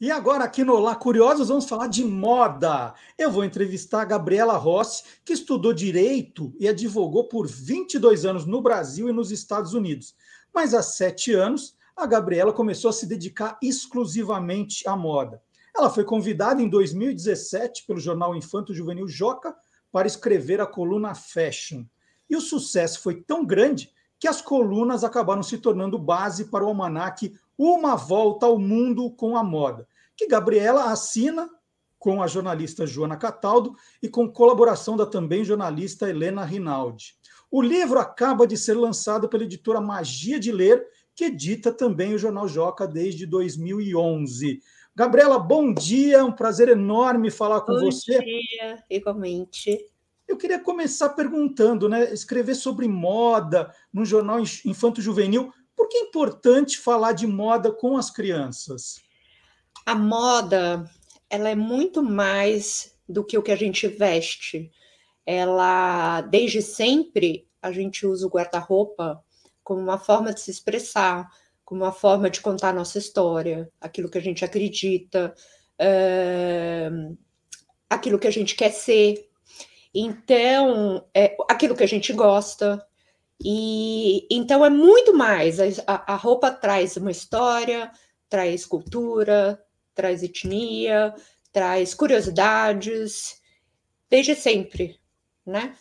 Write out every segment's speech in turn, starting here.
E agora, aqui no Lá Curiosos, vamos falar de moda. Eu vou entrevistar a Gabriela Rossi, que estudou direito e advogou por 22 anos no Brasil e nos Estados Unidos. Mas há sete anos, a Gabriela começou a se dedicar exclusivamente à moda. Ela foi convidada em 2017 pelo jornal Infanto Juvenil Joca para escrever a coluna Fashion. E o sucesso foi tão grande que as colunas acabaram se tornando base para o almanaque uma Volta ao Mundo com a Moda, que Gabriela assina com a jornalista Joana Cataldo e com colaboração da também jornalista Helena Rinaldi. O livro acaba de ser lançado pela editora Magia de Ler, que edita também o Jornal Joca desde 2011. Gabriela, bom dia, é um prazer enorme falar com bom você. Bom dia, igualmente. Eu queria começar perguntando, né? Escrever sobre moda num jornal infanto-juvenil por que é importante falar de moda com as crianças? A moda, ela é muito mais do que o que a gente veste. Ela, desde sempre, a gente usa o guarda-roupa como uma forma de se expressar, como uma forma de contar nossa história, aquilo que a gente acredita, uh, aquilo que a gente quer ser. Então, é, aquilo que a gente gosta, e então é muito mais. A, a roupa traz uma história, traz cultura, traz etnia, traz curiosidades, desde sempre, né?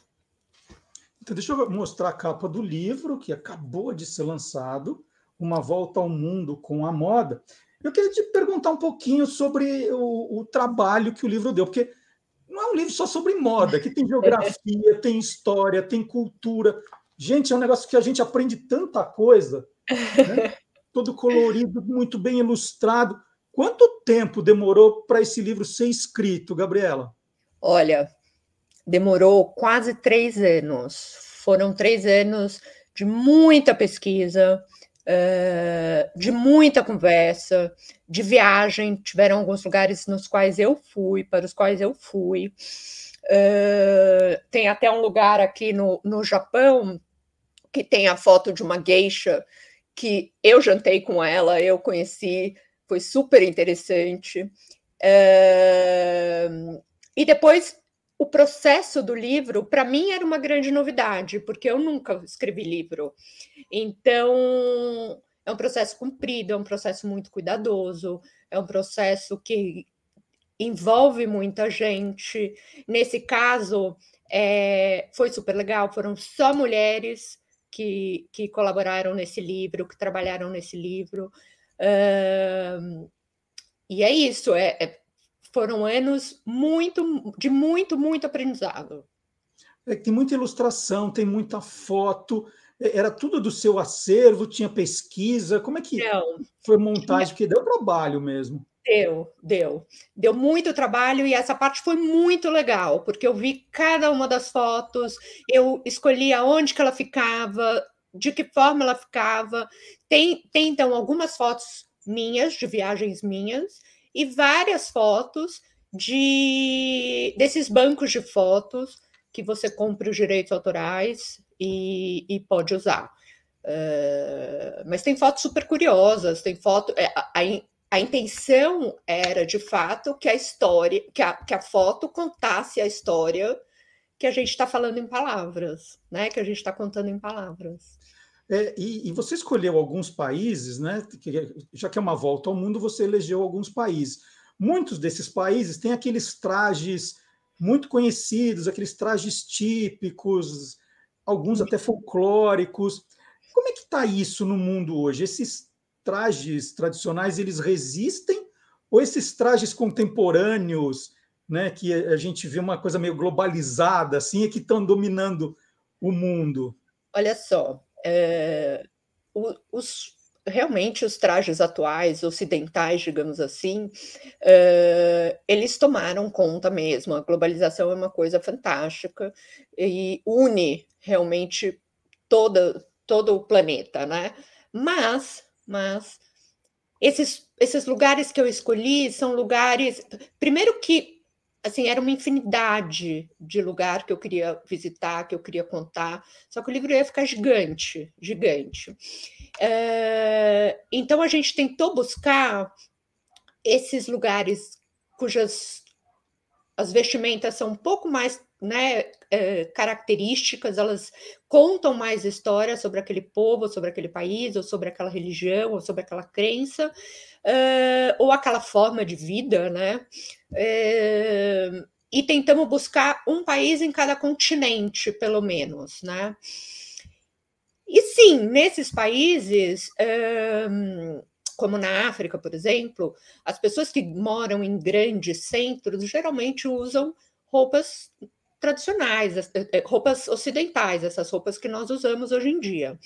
Então, deixa eu mostrar a capa do livro que acabou de ser lançado, Uma Volta ao Mundo com a Moda. Eu queria te perguntar um pouquinho sobre o, o trabalho que o livro deu, porque não é um livro só sobre moda, que tem geografia, tem história, tem cultura. Gente, é um negócio que a gente aprende tanta coisa. Né? Todo colorido, muito bem ilustrado. Quanto tempo demorou para esse livro ser escrito, Gabriela? Olha, demorou quase três anos. Foram três anos de muita pesquisa, eh, de muita conversa, de viagem. Tiveram alguns lugares nos quais eu fui, para os quais eu fui. Eh, tem até um lugar aqui no, no Japão que tem a foto de uma geisha que eu jantei com ela, eu conheci, foi super interessante. É... E depois o processo do livro, para mim, era uma grande novidade, porque eu nunca escrevi livro. Então, é um processo comprido, é um processo muito cuidadoso, é um processo que envolve muita gente. Nesse caso, é, foi super legal, foram só mulheres que, que colaboraram nesse livro, que trabalharam nesse livro. Uh, e é isso, é, é, foram anos muito de muito, muito aprendizado. É, tem muita ilustração, tem muita foto, é, era tudo do seu acervo, tinha pesquisa, como é que Não, foi montagem? Porque deu trabalho mesmo. Deu, deu. Deu muito trabalho e essa parte foi muito legal, porque eu vi cada uma das fotos, eu escolhi aonde que ela ficava, de que forma ela ficava. Tem, tem então algumas fotos minhas, de viagens minhas, e várias fotos de desses bancos de fotos que você compra os direitos autorais e, e pode usar. Uh, mas tem fotos super curiosas, tem foto. É, eh, aí a intenção era, de fato, que a história, que a, que a foto contasse a história que a gente está falando em palavras, né? Que a gente está contando em palavras. É, e, e, você escolheu alguns países, né? Já que é uma volta ao mundo, você elegeu alguns países. Muitos desses países têm aqueles trajes muito conhecidos, aqueles trajes típicos, alguns até folclóricos. Como é que está isso no mundo hoje? Esses trajes tradicionais eles resistem ou esses trajes contemporâneos, né, que a gente vê uma coisa meio globalizada assim, é que estão dominando o mundo? Olha só, é, os, realmente os trajes atuais, ocidentais, digamos assim, é, eles tomaram conta mesmo. A globalização é uma coisa fantástica e une realmente toda, todo o planeta, né? Mas mas esses, esses lugares que eu escolhi são lugares. Primeiro que assim era uma infinidade de lugar que eu queria visitar, que eu queria contar, só que o livro ia ficar gigante, gigante. É, então a gente tentou buscar esses lugares cujas as vestimentas são um pouco mais né, é, características, elas contam mais histórias sobre aquele povo, sobre aquele país, ou sobre aquela religião, ou sobre aquela crença, é, ou aquela forma de vida, né? É, e tentamos buscar um país em cada continente, pelo menos, né? E sim, nesses países, como na África, por exemplo, as pessoas que moram em grandes centros geralmente usam roupas tradicionais, eh, eh, roupas ocidentais, essas roupas que nós usamos hoje em dia.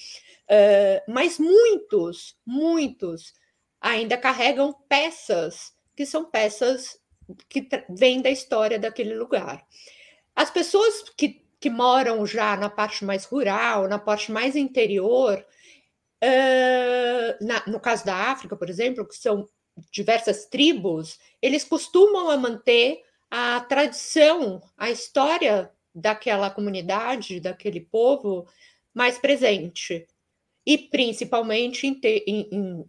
Uh, mas muitos, muitos ainda carregam peças que são peças que vêm da história daquele lugar. As pessoas que, que moram já na parte mais rural, na parte mais interior, ah, na, no caso da África, por exemplo, que são diversas tribos, eles costumam manter a tradição, a história daquela comunidade, daquele povo mais presente. E principalmente em, te, em, em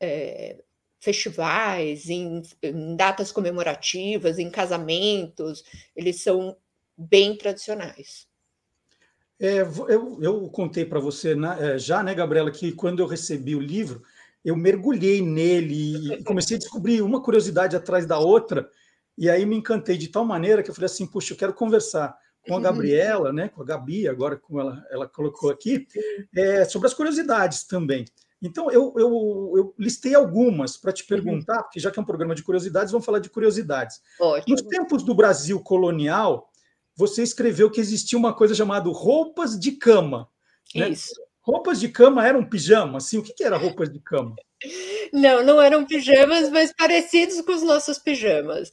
é, festivais, em, em datas comemorativas, em casamentos, eles são bem tradicionais. É, eu, eu, contei para você é, já, né, Gabriela, que quando eu recebi o livro, eu mergulhei nele e comecei a descobrir uma curiosidade atrás da outra, e aí me encantei de tal maneira que eu falei assim, puxa, eu quero conversar com a uhum. Gabriela, né, com a Gabi, agora como ela, ela colocou aqui, é, sobre as curiosidades também. Então, eu, eu, eu listei algumas para te uhum. perguntar, porque já que é um programa de curiosidades, vamos falar de curiosidades. Ótimo. Nos tempos do Brasil colonial, você escreveu que existia uma coisa chamada roupas de cama. Né? Isso. Roupas de cama eram pijama, assim? O que, que era roupas de cama? Não, não eram pijamas, mas parecidos com os nossos pijamas.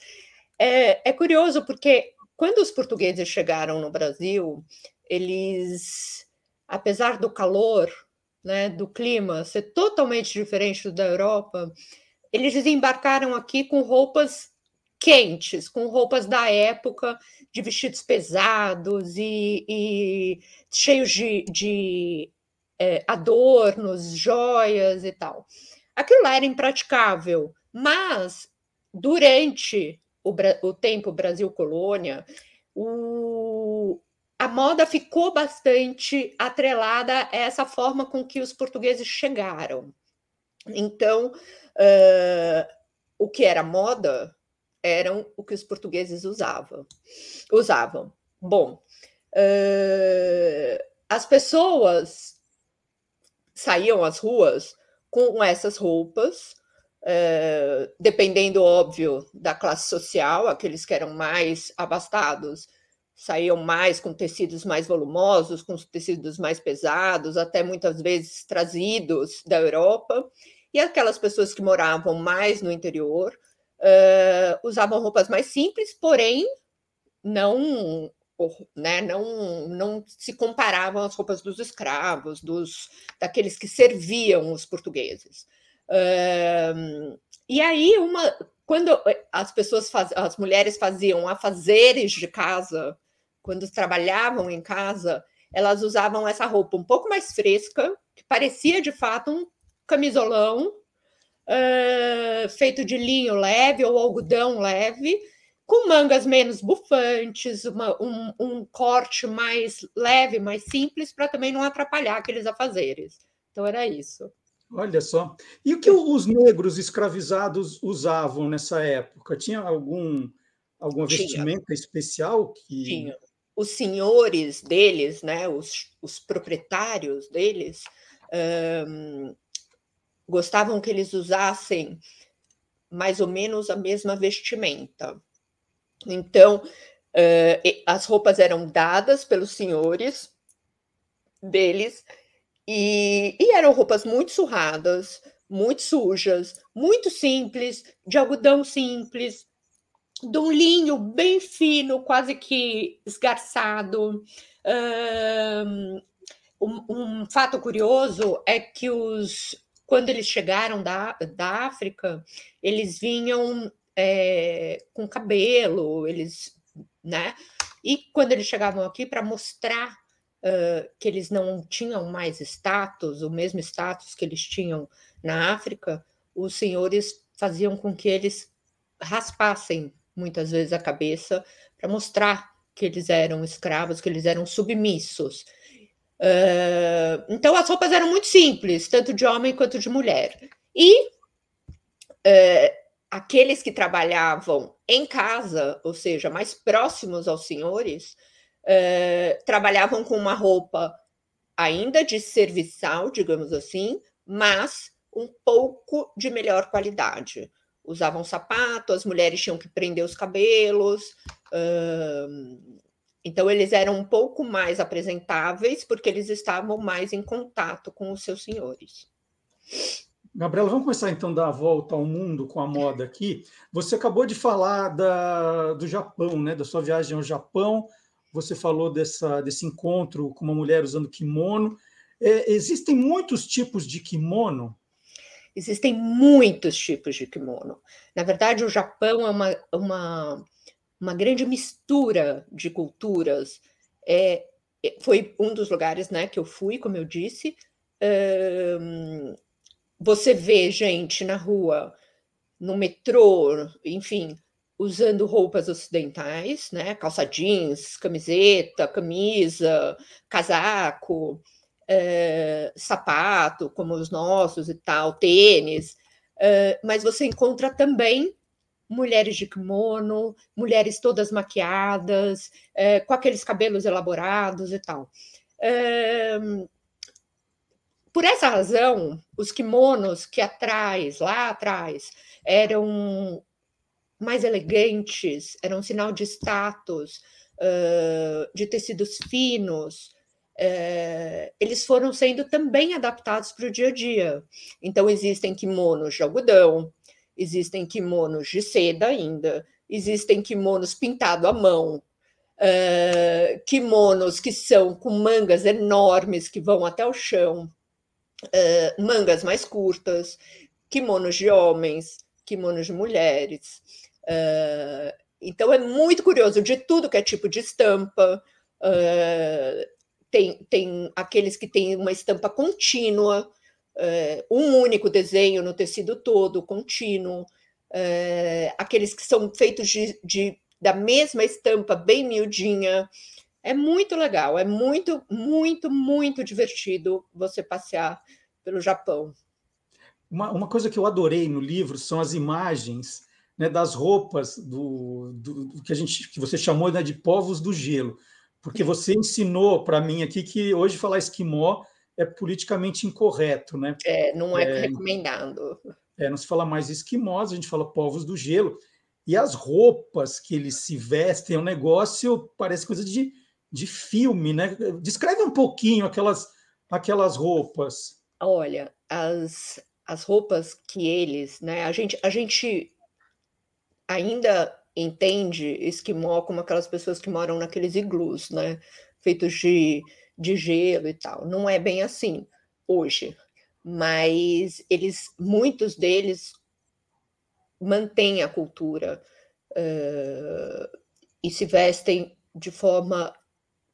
É, é curioso, porque quando os portugueses chegaram no Brasil, eles, apesar do calor, né, do clima ser totalmente diferente da Europa, eles desembarcaram aqui com roupas quentes, com roupas da época, de vestidos pesados e, e cheios de, de é, adornos, joias e tal. Aquilo lá era impraticável, mas durante o, o tempo Brasil Colônia, o, a moda ficou bastante atrelada a essa forma com que os portugueses chegaram. Então, uh, o que era moda eram o que os portugueses usavam. usavam. Bom, uh, as pessoas saíam às ruas com essas roupas, uh, dependendo, óbvio, da classe social, aqueles que eram mais abastados saíam mais com tecidos mais volumosos, com tecidos mais pesados, até muitas vezes trazidos da Europa, e aquelas pessoas que moravam mais no interior uh, usavam roupas mais simples, porém não, né, não, não se comparavam às roupas dos escravos, dos daqueles que serviam os portugueses. Uh, e aí uma quando as pessoas faz, as mulheres faziam afazeres de casa, quando trabalhavam em casa, elas usavam essa roupa um pouco mais fresca, que parecia de fato um camisolão, uh, feito de linho leve ou algodão leve, com mangas menos bufantes, uma, um, um corte mais leve, mais simples, para também não atrapalhar aqueles afazeres. Então, era isso. Olha só. E o que os negros escravizados usavam nessa época? Tinha algum alguma Tinha. vestimenta especial que Tinha. Os senhores deles, né, os, os proprietários deles, um, gostavam que eles usassem mais ou menos a mesma vestimenta. Então, uh, as roupas eram dadas pelos senhores deles e, e eram roupas muito surradas, muito sujas, muito simples, de algodão simples, de um linho bem fino, quase que esgarçado. Um, um fato curioso é que os quando eles chegaram da, da África, eles vinham é, com cabelo, eles, né? E quando eles chegavam aqui para mostrar uh, que eles não tinham mais status, o mesmo status que eles tinham na África, os senhores faziam com que eles raspassem muitas vezes a cabeça para mostrar que eles eram escravos, que eles eram submissos. Uh, então as roupas eram muito simples, tanto de homem quanto de mulher. E uh, aqueles que trabalhavam em casa, ou seja, mais próximos aos senhores, uh, trabalhavam com uma roupa ainda de serviçal, digamos assim, mas um pouco de melhor qualidade. Usavam sapato, as mulheres tinham que prender os cabelos, então, eles eram um pouco mais apresentáveis, porque eles estavam mais em contato com os seus senhores. Gabriela, vamos começar então da volta ao mundo com a moda aqui. Você acabou de falar da, do Japão, né? da sua viagem ao Japão. Você falou dessa, desse encontro com uma mulher usando kimono. É, existem muitos tipos de kimono? Existem muitos tipos de kimono. Na verdade, o Japão é uma, uma uma grande mistura de culturas. É, é, foi um dos lugares né, que eu fui, como eu disse. Um, você vê gente na rua, no metrô, enfim, usando roupas ocidentais, né? Calça jeans, camiseta, camisa, casaco, é, sapato, como os nossos e tal, tênis. É, mas você encontra também mulheres de kimono, mulheres todas maquiadas, é, com aqueles cabelos elaborados e tal. É, por essa razão, os kimonos que atrás, lá atrás, eram mais elegantes, eram um sinal de status, uh, de tecidos finos, uh, eles foram sendo também adaptados para o dia a dia. Então, existem kimonos de algodão, existem kimonos de seda ainda, existem kimonos pintados à mão, uh, kimonos que são com mangas enormes que vão até o chão, uh, mangas mais curtas, kimonos de homens, kimonos de mulheres. Uh, então é muito curioso de tudo que é tipo de estampa. Uh, tem, tem aqueles que têm uma estampa contínua, é, um único desenho no tecido todo, contínuo, é, aqueles que são feitos de, de, da mesma estampa, bem miudinha. É muito legal, é muito, muito, muito divertido você passear pelo Japão. Uma, uma coisa que eu adorei no livro são as imagens né, das roupas do, do, do, que a gente que você chamou né, de povos do gelo, porque você ensinou para mim aqui que hoje falar esquimó é politicamente incorreto, né? É, não é, é recomendado. É, não se fala mais esquimós, a gente fala povos do gelo. E as roupas que eles se vestem é um negócio, parece coisa de, de filme, né? Descreve um pouquinho aquelas, aquelas roupas. Olha, as, as roupas que eles, né? A gente, a gente ainda entende esquimó como aquelas pessoas que moram naqueles iglus, né? Feitos de de gelo e tal. Não é bem assim hoje, mas eles, muitos deles mantêm a cultura uh, e se vestem de forma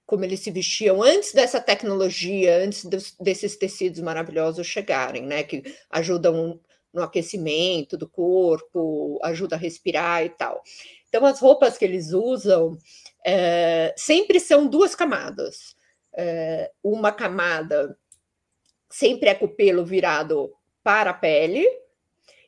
como eles se vestiam antes dessa tecnologia, antes dos, desses tecidos maravilhosos chegarem, né? Que ajudam no aquecimento do corpo, ajuda a respirar e tal. Então, as roupas que eles usam é, sempre são duas camadas é, uma camada sempre é com o pelo virado para a pele,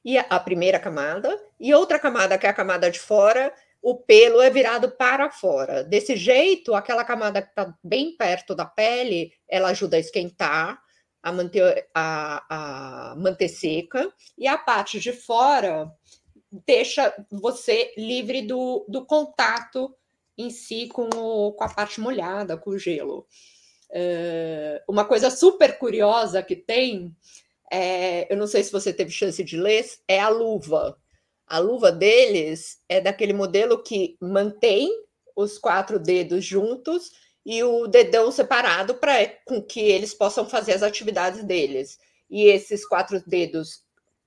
e a, a primeira camada, e outra camada, que é a camada de fora, o pelo é virado para fora. Desse jeito, aquela camada que está bem perto da pele, ela ajuda a esquentar, a manter, a, a manter seca, e a parte de fora deixa você livre do, do contato em si com, o, com a parte molhada, com o gelo. Ah, uma coisa super curiosa que tem, é, eu não sei se você teve chance de ler, é a luva. A luva deles é daquele modelo que mantém os quatro dedos juntos e o dedão separado para com que eles possam fazer as atividades deles. E esses quatro dedos,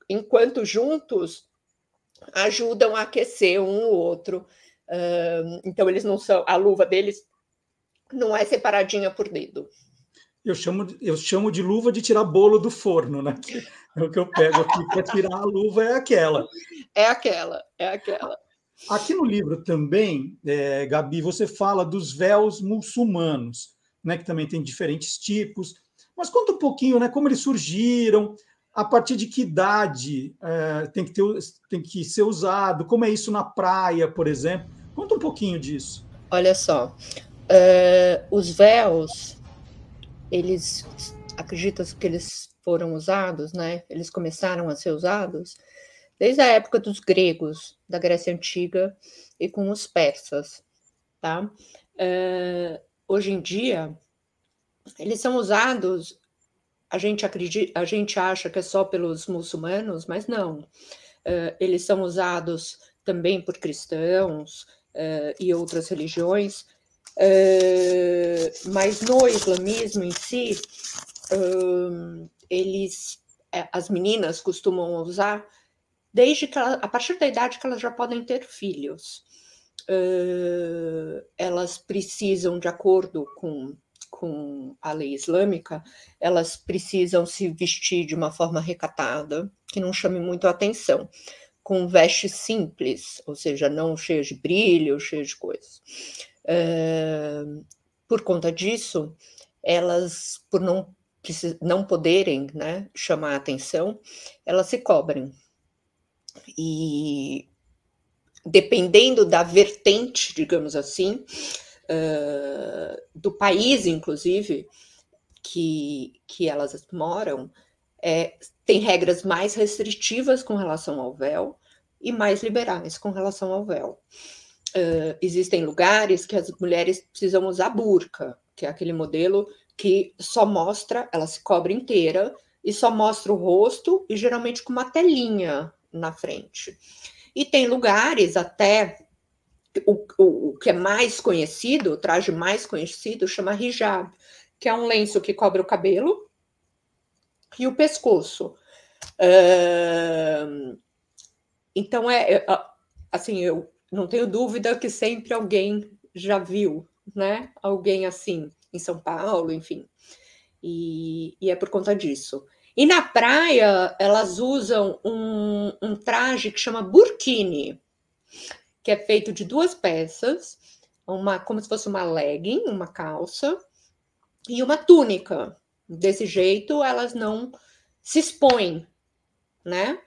enquanto juntos, ajudam a aquecer um o outro. Ah, então eles não são a luva deles não é separadinha por dedo. Eu chamo, eu chamo de luva de tirar bolo do forno, né? É o que eu pego aqui para tirar a luva é aquela. É aquela, é aquela. Aqui no livro também, é, Gabi, você fala dos véus muçulmanos, né? Que também tem diferentes tipos. Mas conta um pouquinho, né? Como eles surgiram, a partir de que idade é, tem, que ter, tem que ser usado, como é isso na praia, por exemplo. Conta um pouquinho disso. Olha só, Uh, os véus, eles acreditam que eles foram usados, né? Eles começaram a ser usados desde a época dos gregos, da Grécia Antiga e com os persas, tá? Uh, hoje em dia, eles são usados, a gente, acredita, a gente acha que é só pelos muçulmanos, mas não. Uh, eles são usados também por cristãos uh, e outras religiões, Uh, mas no islamismo em si, uh, eles, é, as meninas costumam usar desde que ela, a partir da idade que elas já podem ter filhos. Uh, elas precisam, de acordo com, com a lei islâmica, elas precisam se vestir de uma forma recatada, que não chame muito a atenção, com vestes simples, ou seja, não cheias de brilho, cheias de coisas. Uh, por conta disso, elas, por não, não poderem né, chamar atenção, elas se cobrem. E dependendo da vertente, digamos assim, uh, do país, inclusive, que, que elas moram, é, tem regras mais restritivas com relação ao véu e mais liberais com relação ao véu uh, existem lugares que as mulheres precisam usar burca, que é aquele modelo que só mostra, ela se cobre inteira e só mostra o rosto e geralmente com uma telinha na frente. E tem lugares até o, o, o que é mais conhecido, o traje mais conhecido chama hijab, que é um lenço que cobre o cabelo e o pescoço. Uh, então é assim, eu não tenho dúvida que sempre alguém já viu, né? Alguém assim, em São Paulo, enfim. E, e é por conta disso. E na praia, elas usam um, um traje que chama burkini, que é feito de duas peças, uma como se fosse uma legging, uma calça, e uma túnica. Desse jeito, elas não se expõem, né?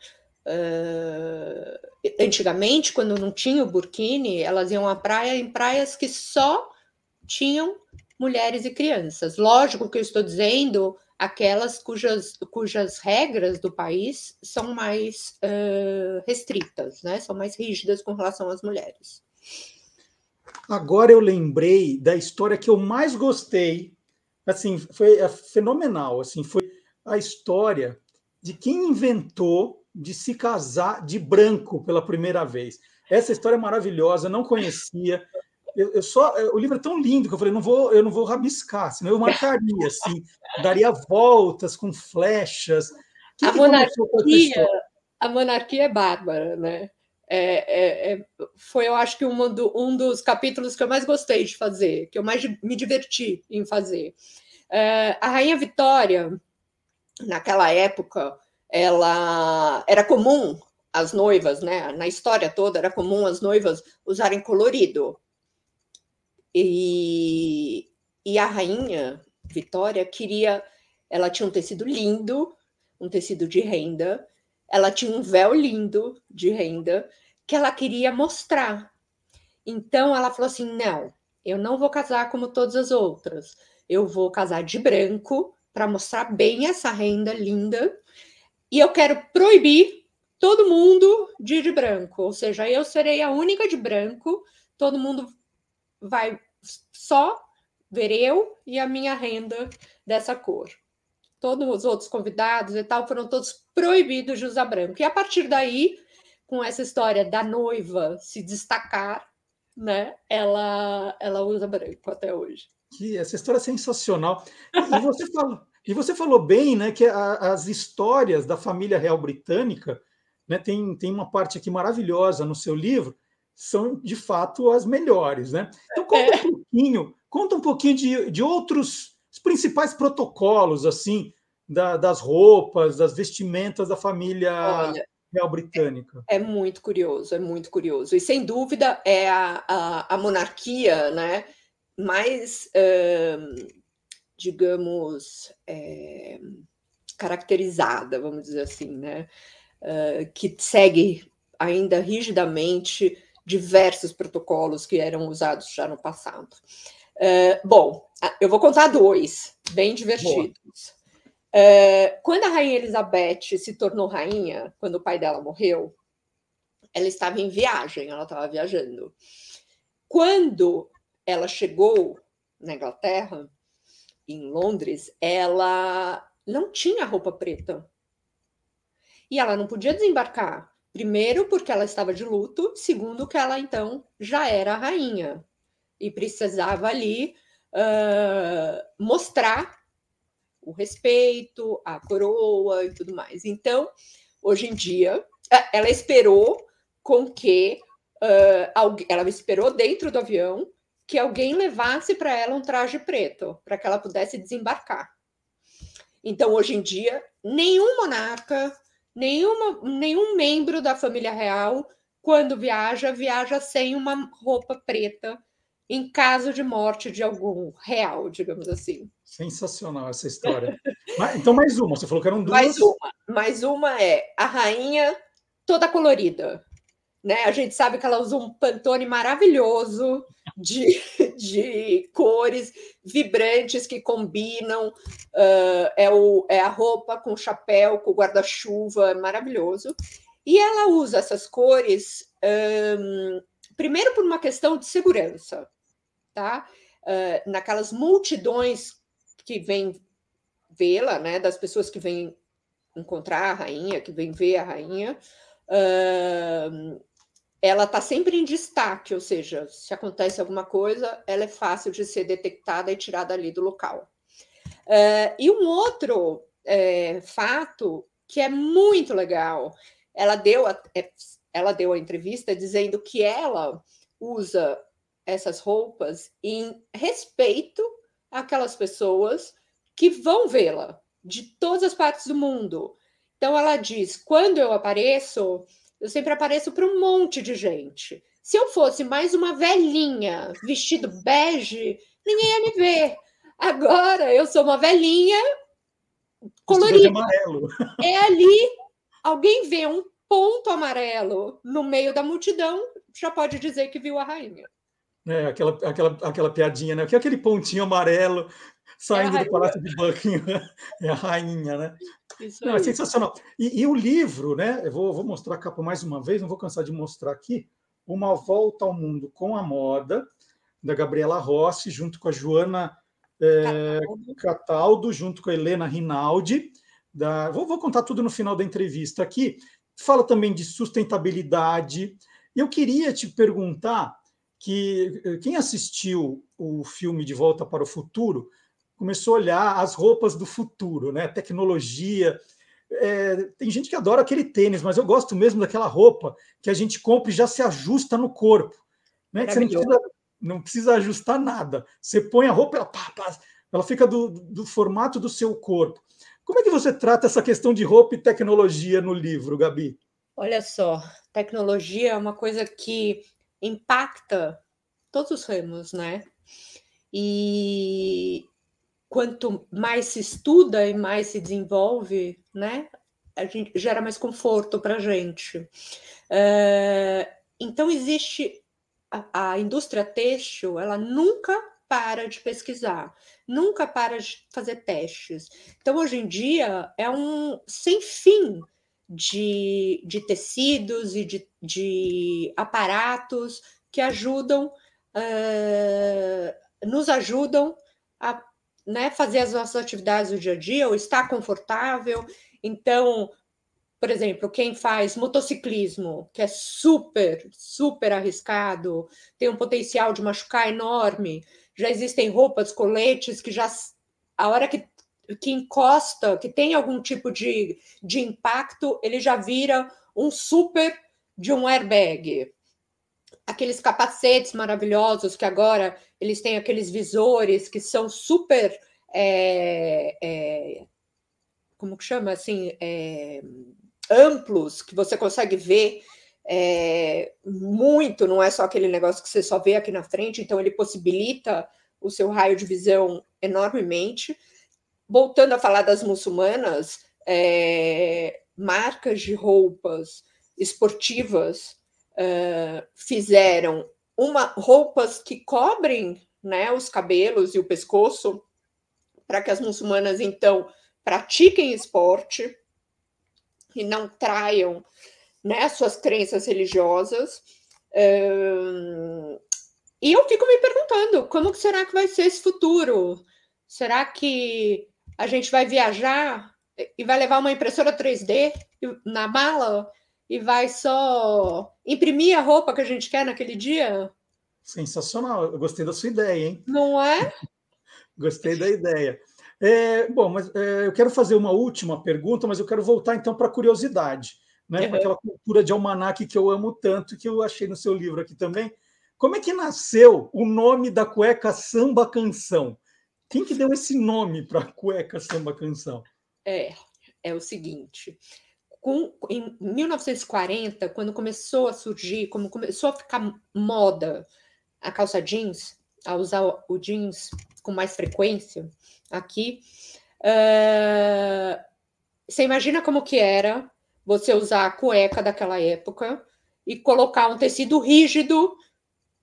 Uh, antigamente, quando não tinha o burkini, elas iam à praia em praias que só tinham mulheres e crianças. Lógico que eu estou dizendo aquelas cujas, cujas regras do país são mais uh, restritas, né? são mais rígidas com relação às mulheres. Agora eu lembrei da história que eu mais gostei, assim, foi é fenomenal, assim, foi a história de quem inventou de se casar de branco pela primeira vez. Essa história é maravilhosa, não conhecia. Eu, eu só, o livro é tão lindo que eu falei, não vou, eu não vou rabiscar, senão eu marcaria assim, daria voltas com flechas. Que a que monarquia, a monarquia é bárbara, né? É, é, é, foi, eu acho que do, um dos capítulos que eu mais gostei de fazer, que eu mais me diverti em fazer. É, a Rainha Vitória, naquela época, ela era comum as noivas, né? Na história toda era comum as noivas usarem colorido. E, e a rainha Vitória queria, ela tinha um tecido lindo, um tecido de renda, ela tinha um véu lindo de renda que ela queria mostrar. Então ela falou assim: "Não, eu não vou casar como todas as outras. Eu vou casar de branco para mostrar bem essa renda linda e eu quero proibir todo mundo de ir de branco, ou seja, eu serei a única de branco, todo mundo vai só ver eu e a minha renda dessa cor. Todos os outros convidados e tal foram todos proibidos de usar branco. E a partir daí, com essa história da noiva se destacar, né? Ela, ela usa branco até hoje. Que essa história é sensacional. E você fala, e você falou bem, né, que a, as histórias da família real britânica, né, tem, tem uma parte aqui maravilhosa no seu livro, são de fato as melhores, né? Então conta é. um pouquinho, conta um pouquinho de, de outros os principais protocolos assim da, das roupas, das vestimentas da família Olha, real britânica. É, é, muito curioso, é muito curioso e sem dúvida é a, a, a monarquia, né? Mais uh digamos, é, caracterizada, vamos dizer assim, né? Uh, que segue ainda rigidamente diversos protocolos que eram usados já no passado. Uh, bom, eu vou contar dois, bem divertidos. Uh, quando a rainha Elizabeth se tornou rainha, quando o pai dela morreu, ela estava em viagem, ela estava viajando. Quando ela chegou na Inglaterra, em Londres, ela não tinha roupa preta. E ela não podia desembarcar. Primeiro, porque ela estava de luto. Segundo, que ela então já era rainha. E precisava ali uh, mostrar o respeito, a coroa e tudo mais. Então, hoje em dia, é, ela esperou com que. Uh, ela esperou dentro do avião que alguém levasse para ela um traje preto, para que ela pudesse desembarcar. Então, hoje em dia, nenhum monarca, nenhuma, nenhum membro da família real, quando viaja, viaja sem uma roupa preta em caso de morte de algum real, digamos assim. Sensacional essa história. então, mais uma, você falou que eram duas. Mais uma, mais uma é a rainha toda colorida. Né? A gente sabe que ela usa um pantone maravilhoso, de, de cores vibrantes que combinam, uh, é, o, é a roupa com o chapéu, com o guarda-chuva, é maravilhoso. E ela usa essas cores, um, primeiro por uma questão de segurança, tá? Uh, naquelas multidões que vêm vê-la, né? Das pessoas que vêm encontrar a rainha, que vêm ver a rainha. Uh, ela está sempre em destaque, ou seja, se acontece alguma coisa, ela é fácil de ser detectada e tirada ali do local. Eh, e um outro é, fato que é muito legal, ela deu a, eh, ela deu a entrevista dizendo que ela usa essas roupas em respeito àquelas pessoas que vão vê-la de todas as partes do mundo. Então ela diz: quando eu apareço, eu sempre apareço para um monte de gente. Se eu fosse mais uma velhinha, vestido bege, ninguém ia me ver. Agora eu sou uma velhinha colorida. É ali, alguém vê um ponto amarelo no meio da multidão, já pode dizer que viu a rainha. É, aquela, aquela, aquela piadinha, né? Que é aquele pontinho amarelo saindo é do Palácio de Buckingham. É a rainha, né? Não, é sensacional. E, e, o livro, né? Eu vou, vou mostrar a capa mais uma vez, não vou cansar de mostrar aqui. Uma Volta ao Mundo com a Moda, da Gabriela Rossi, junto com a Joana é, Cataldo. Cataldo, junto com a Helena Rinaldi. Da, vou, vou contar tudo no final da entrevista aqui. Fala também de sustentabilidade. Eu queria te perguntar que eh, quem assistiu o filme De Volta para o Futuro começou a olhar as roupas do futuro, né? Tecnologia. É, tem gente que adora aquele tênis, mas eu gosto mesmo daquela roupa que a gente compra e já se ajusta no corpo. Né? você não precisa, não precisa ajustar nada. Você põe a roupa, ela, pá, pá, ela fica do, do formato do seu corpo. Como é que você trata essa questão de roupa e tecnologia no livro, Gabi? Olha só, tecnologia é uma coisa que impacta todos os ramos, né? E quanto mais se estuda e mais se desenvolve, né, a gente gera mais conforto para a gente. Uh, então existe a, a indústria têxtil, ela nunca para de pesquisar, nunca para de fazer testes. Então hoje em dia é um sem fim de, de tecidos e de, de aparatos que ajudam, uh, nos ajudam a né, fazer as nossas atividades do dia a dia, ou estar confortável. Então, por exemplo, quem faz motociclismo, que é super, super arriscado, tem um potencial de machucar enorme, já existem roupas, coletes que já a hora que, que encosta, que tem algum tipo de, de impacto, ele já vira um super de um airbag aqueles capacetes maravilhosos que agora eles têm aqueles visores que são super é, é, como que chama assim é, amplos que você consegue ver é, muito não é só aquele negócio que você só vê aqui na frente então ele possibilita o seu raio de visão enormemente voltando a falar das muçulmanas é, marcas de roupas esportivas fizeram uma roupas que cobrem né, os cabelos e o pescoço para que as muçulmanas então pratiquem esporte e não traiam né, suas crenças religiosas. e eu fico me perguntando como será que vai ser esse futuro? Será que a gente vai viajar e vai levar uma impressora 3D na mala? e vai só imprimir a roupa que a gente quer naquele dia? Sensacional, eu gostei da sua ideia, hein? Não é? gostei da ideia. É, bom, mas é, eu quero fazer uma última pergunta, mas eu quero voltar então para a curiosidade, né? Uhum. Para aquela cultura de almanac que eu amo tanto, que eu achei no seu livro aqui também. Como é que nasceu o nome da cueca samba canção? Quem que deu esse nome para a cueca samba canção? É, é o seguinte com, em 1940, quando começou a surgir, como começou a ficar moda a calça jeans, a usar o jeans com mais frequência aqui, uh, você imagina como que era você usar a cueca daquela época e colocar um tecido rígido,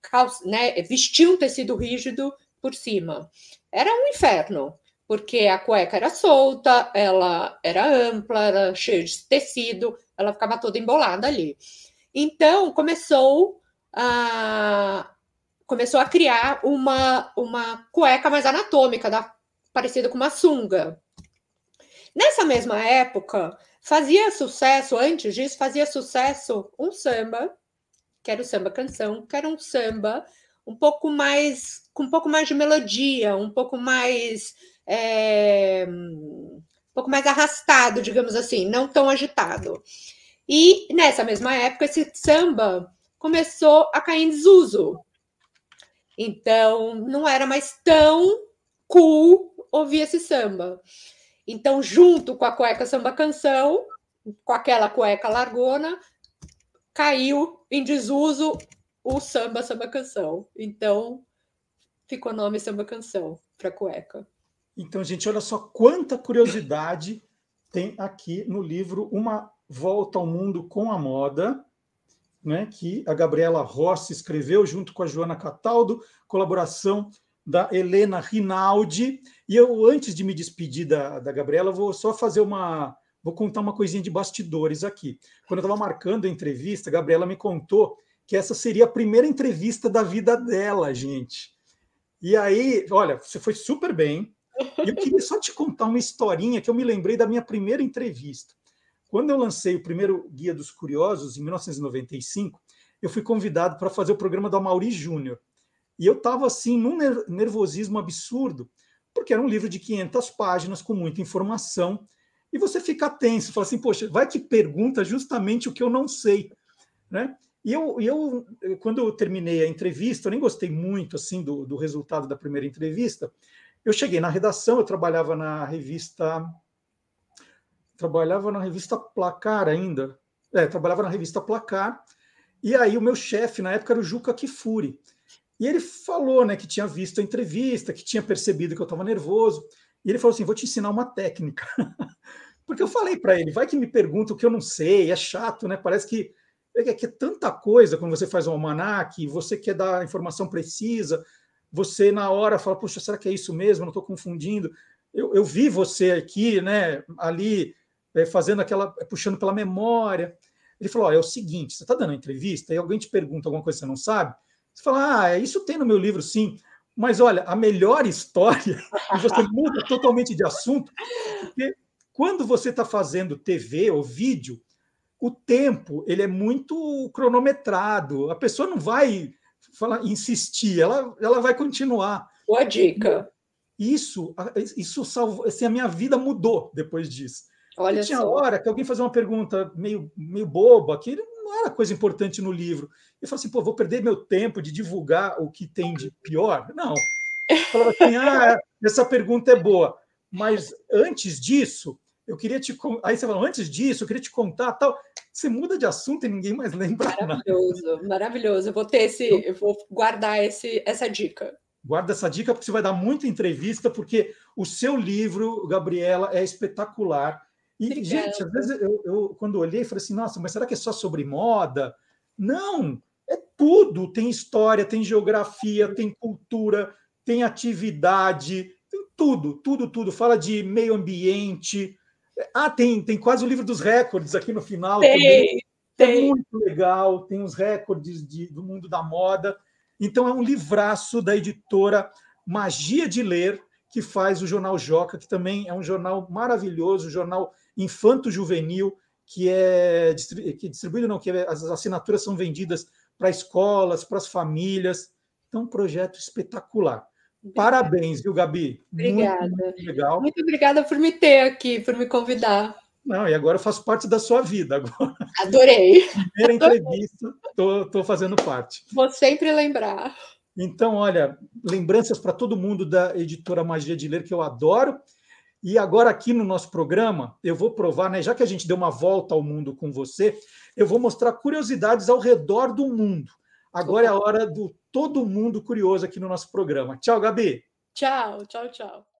calça, né, vestir um tecido rígido por cima. Era um inferno porque a cueca era solta, ela era ampla, era cheia de tecido, ela ficava toda embolada ali. Então começou a começou a criar uma uma cueca mais anatômica, da, parecida com uma sunga. Nessa mesma época, fazia sucesso, antes disso, fazia sucesso um samba, que era o samba canção, que era um samba um pouco mais com um pouco mais de melodia, um pouco mais é, um pouco mais arrastado, digamos assim, não tão agitado. E nessa mesma época, esse samba começou a cair em desuso. Então, não era mais tão cool ouvir esse samba. Então, junto com a cueca samba canção, com aquela cueca largona, caiu em desuso o samba samba canção. Então, ficou o nome samba canção para cueca. Então, gente, olha só quanta curiosidade tem aqui no livro Uma Volta ao Mundo com a Moda, né, que a Gabriela Rossi escreveu junto com a Joana Cataldo, colaboração da Helena Rinaldi. E eu, antes de me despedir da, da Gabriela, vou só fazer uma. Vou contar uma coisinha de bastidores aqui. Quando eu estava marcando a entrevista, a Gabriela me contou que essa seria a primeira entrevista da vida dela, gente. E aí, olha, você foi super bem, eu queria só te contar uma historinha que eu me lembrei da minha primeira entrevista. Quando eu lancei o primeiro Guia dos Curiosos, em 1995, eu fui convidado para fazer o programa do Mauri Júnior. E eu estava, assim, num nervosismo absurdo, porque era um livro de 500 páginas, com muita informação, e você fica tenso, fala assim, poxa, vai que pergunta justamente o que eu não sei, né? E eu, eu quando eu terminei a entrevista, eu nem gostei muito, assim, do, do resultado da primeira entrevista, eu cheguei na redação, eu trabalhava na revista. Trabalhava na revista Placar ainda. É, trabalhava na revista Placar. E aí o meu chefe na época era o Juca Kifuri. E ele falou, né, que tinha visto a entrevista, que tinha percebido que eu estava nervoso. E ele falou assim: "Vou te ensinar uma técnica". Porque eu falei para ele, vai que me pergunta o que eu não sei, é chato, né? Parece que é, que é tanta coisa quando você faz um almanac, você quer dar informação precisa, você na hora fala, puxa, será que é isso mesmo? Não estou confundindo. Eu, eu, vi você aqui, né, ali, é, fazendo aquela, eh, puxando pela memória. Ele falou, é o seguinte, você está dando uma entrevista e alguém te pergunta alguma coisa que você não sabe, você fala, ah, é, isso tem no meu livro, sim. Mas olha, a melhor história, e você muda totalmente de assunto, porque quando você está fazendo TV ou vídeo, o tempo ele é muito cronometrado. A pessoa não vai fala insistir, ela, ela vai continuar. Boa dica. Isso, isso salvou, assim, a minha vida mudou depois disso. Olha e tinha só. hora que alguém fazia uma pergunta meio, meio boba, que não era coisa importante no livro. Eu falava assim, pô, vou perder meu tempo de divulgar o que tem de pior? Não. Eu falava assim, ah, essa pergunta é boa. Mas antes disso, eu queria te. Aí você falou, antes disso, eu queria te contar tal. Você muda de assunto e ninguém mais lembra. Maravilhoso, nada. maravilhoso. Eu vou ter esse, eu vou guardar esse, essa dica. Guarda essa dica porque você vai dar muita entrevista, porque o seu livro, Gabriela, é espetacular. E, Obrigada. gente, às vezes eu, eu, quando olhei, falei assim, nossa, mas será que é só sobre moda? Não, é tudo. Tem história, tem geografia, uhum. tem cultura, tem atividade, tem tudo, tudo, tudo. Fala de meio ambiente, ah, tem, tem quase o livro dos recordes aqui no final. Tem, também. É tem. É muito legal, tem os recordes de, do mundo da moda. Então, é um livraço da editora Magia de Ler, que faz o Jornal Joca, que também é um jornal maravilhoso, um jornal infanto-juvenil, que é, que é distribuído, não, que é, as assinaturas são vendidas para escolas, para as famílias. Então, um projeto espetacular. Parabéns, viu, Gabi? Obrigada. Muito, muito, legal. Muito obrigada por me ter aqui, por me convidar. Não, e agora eu faço parte da sua vida agora. Adorei. Primeira entrevista, estou fazendo parte. Vou sempre lembrar. Então, olha, lembranças para todo mundo da editora Magia de Ler, que eu adoro. E agora, aqui no nosso programa, eu vou provar, né? Já que a gente deu uma volta ao mundo com você, eu vou mostrar curiosidades ao redor do mundo. Agora é a hora do todo mundo curioso aqui no nosso programa. Tchau, Gabi. Tchau, tchau, tchau.